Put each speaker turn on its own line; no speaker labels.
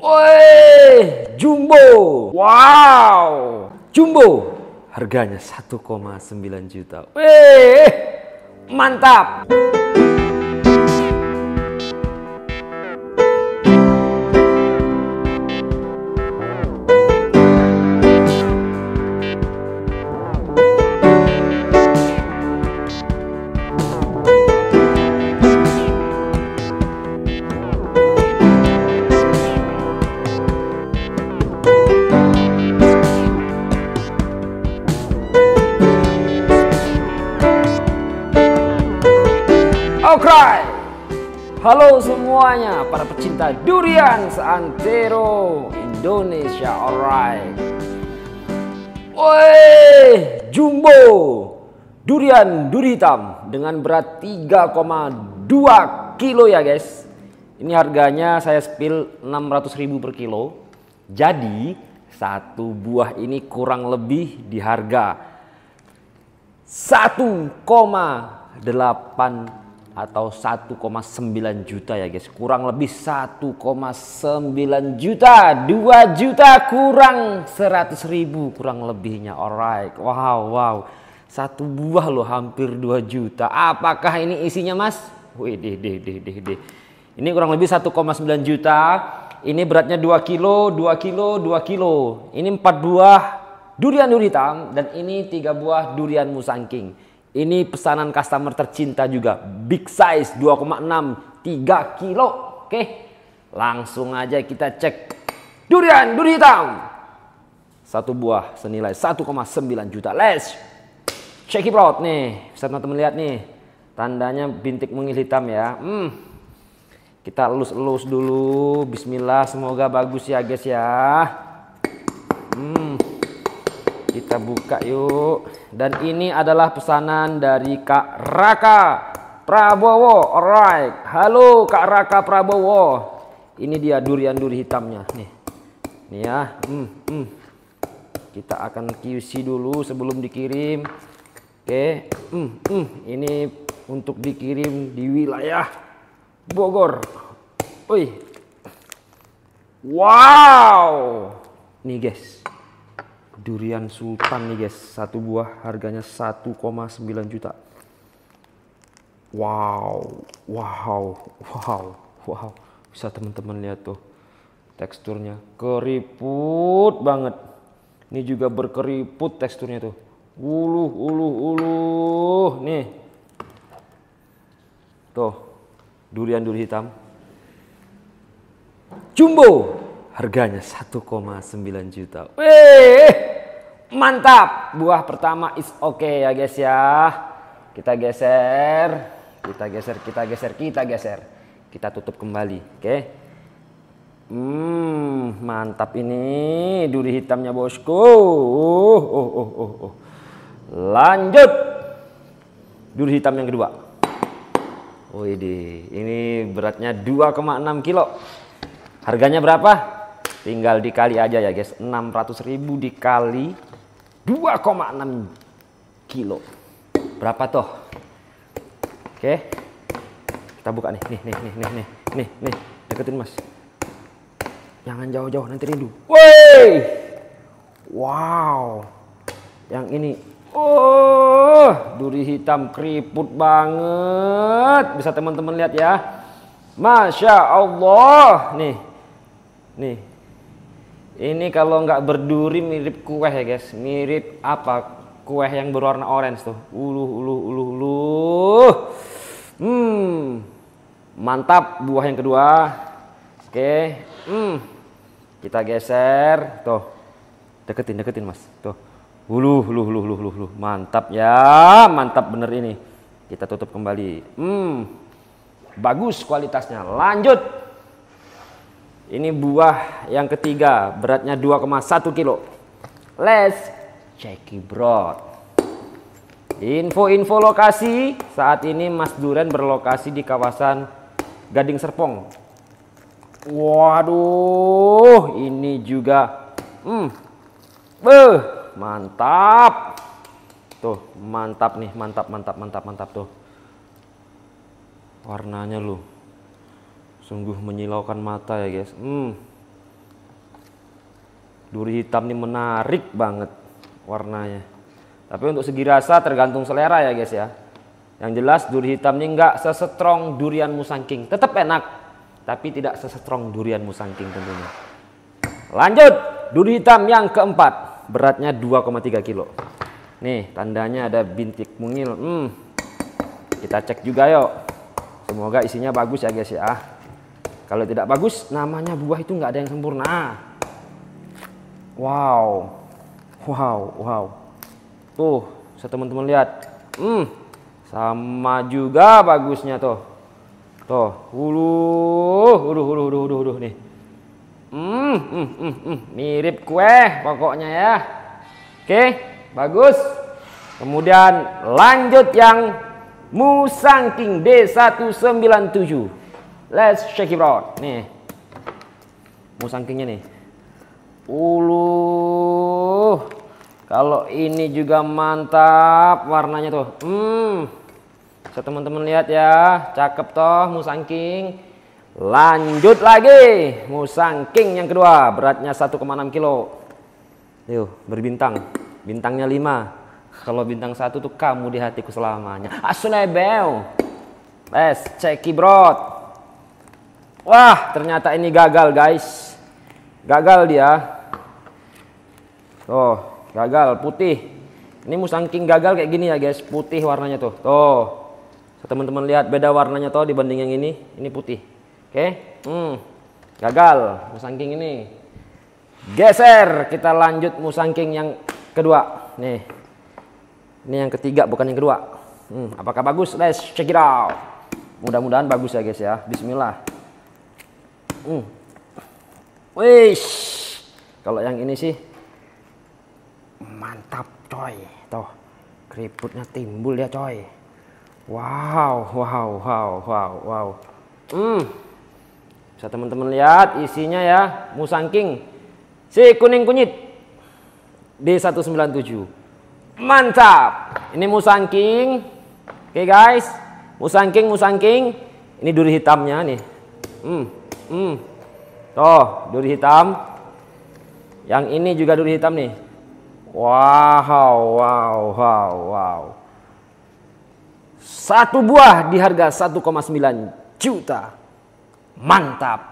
Woi, jumbo. Wow. Jumbo. Harganya 1,9 juta. Wih, mantap. Halo semuanya para pecinta durian seantero Indonesia Alright Woi Jumbo Durian duri hitam dengan berat 3,2 kilo ya guys Ini harganya saya spill 600 ribu per kilo Jadi satu buah ini kurang lebih di harga 1,8 atau 1,9 juta ya guys kurang lebih 1,9 juta 2 juta kurang 100 ribu kurang lebihnya alright wow wow satu buah loh hampir 2 juta apakah ini isinya mas wih deh deh deh deh deh ini kurang lebih 1,9 juta ini beratnya 2 kilo 2 kilo 2 kilo ini 4 buah durian duri hitam dan ini 3 buah durian musangking ini pesanan customer tercinta juga. Big size 2,6 3 kilo. Oke. Langsung aja kita cek durian duri hitam. Satu buah senilai 1,9 juta. Let's check it out nih. Bisa teman-teman lihat nih. Tandanya bintik mungil hitam ya. Hmm. Kita elus-elus dulu. Bismillah, semoga bagus ya guys ya. Hmm. Kita buka yuk. Dan ini adalah pesanan dari Kak Raka Prabowo. Alright. Halo Kak Raka Prabowo. Ini dia durian duri hitamnya. Nih. Nih ya. Hmm, hmm. Kita akan QC dulu sebelum dikirim. Oke. Hmm, hmm. Ini untuk dikirim di wilayah Bogor. Wih. Wow. Nih guys durian sultan nih guys satu buah harganya 1,9 juta wow wow wow wow bisa teman-teman lihat tuh teksturnya keriput banget ini juga berkeriput teksturnya tuh uluh uluh uluh nih tuh durian duri hitam jumbo harganya 1,9 juta. Weh! Mantap. Buah pertama is oke okay ya guys ya. Kita geser, kita geser, kita geser, kita geser. Kita tutup kembali, oke. Okay? Hmm, mantap ini duri hitamnya bosku. Oh, oh, oh, oh, Lanjut. Duri hitam yang kedua. Oh ini beratnya 2,6 kilo. Harganya berapa? Tinggal dikali aja ya guys. ribu dikali 2,6 kilo. Berapa toh Oke. Kita buka nih, nih, nih, nih, nih, nih, nih, nih. Deketin mas. Jangan jauh-jauh, nanti rindu. Woi! Wow. Yang ini. Oh, duri hitam keriput banget. Bisa teman-teman lihat ya. Masya Allah. Nih. Nih, ini kalau nggak berduri mirip kue ya guys, mirip apa? Kue yang berwarna orange tuh. Uluh uluh uluh uluh. Hmm. Mantap buah yang kedua. Oke. Hmm. Kita geser tuh. Deketin deketin Mas. Tuh. Uluh uluh uluh uluh uluh. Mantap ya. Mantap bener ini. Kita tutup kembali. Hmm. Bagus kualitasnya. Lanjut. Ini buah yang ketiga, beratnya 2,1 kilo. Let's check it bro. Info-info lokasi, saat ini Mas Duren berlokasi di kawasan Gading Serpong. Waduh, ini juga hmm. Beuh, mantap. Tuh, mantap nih, mantap, mantap, mantap, mantap tuh. Warnanya lu sungguh menyilaukan mata ya guys hmm duri hitam ini menarik banget warnanya tapi untuk segi rasa tergantung selera ya guys ya yang jelas duri hitam ini nggak sesetrong durian musangking tetap enak tapi tidak sesetrong durian musangking tentunya lanjut duri hitam yang keempat beratnya 2,3 kilo nih tandanya ada bintik mungil hmm kita cek juga yuk semoga isinya bagus ya guys ya kalau tidak bagus, namanya buah itu nggak ada yang sempurna. Wow, wow, wow. Tuh, bisa teman-teman lihat. Hmm, sama juga bagusnya tuh. Tuh, hulu, hulu, hulu, hulu, hulu, hulu nih. Hmm, hmm, hmm, hmm, mirip kue pokoknya ya. Oke, bagus. Kemudian lanjut yang Musangking D197. Let's check it out. Nih. Musangkingnya nih. Uluh. Kalau ini juga mantap warnanya tuh. Hmm. Bisa teman-teman lihat ya. Cakep toh musangking. Lanjut lagi. Musangking yang kedua. Beratnya 1,6 kilo. Yuk, berbintang. Bintangnya 5. Kalau bintang 1 tuh kamu di hatiku selamanya. Let's check it out. Wah, ternyata ini gagal, guys. Gagal dia. Tuh, gagal putih. Ini musang king gagal kayak gini ya, guys. Putih warnanya tuh. Tuh. Teman-teman lihat beda warnanya tuh dibanding yang ini. Ini putih. Oke. Okay? Hmm. Gagal musang king ini. Geser, kita lanjut musang king yang kedua. Nih. Ini yang ketiga bukan yang kedua. Hmm, apakah bagus? Let's check it out. Mudah-mudahan bagus ya guys ya. Bismillah. Hmm. Wih, kalau yang ini sih mantap coy. toh keriputnya timbul ya coy. Wow, wow, wow, wow, wow. Hmm. Bisa teman-teman lihat isinya ya, musang king. Si kuning kunyit. D197. Mantap. Ini musang king. Oke okay, guys, musang king, musang king. Ini duri hitamnya nih. Hmm. Hmm. Tuh, duri hitam. Yang ini juga duri hitam nih. Wow, wow, wow, wow. Satu buah di harga 1,9 juta. Mantap.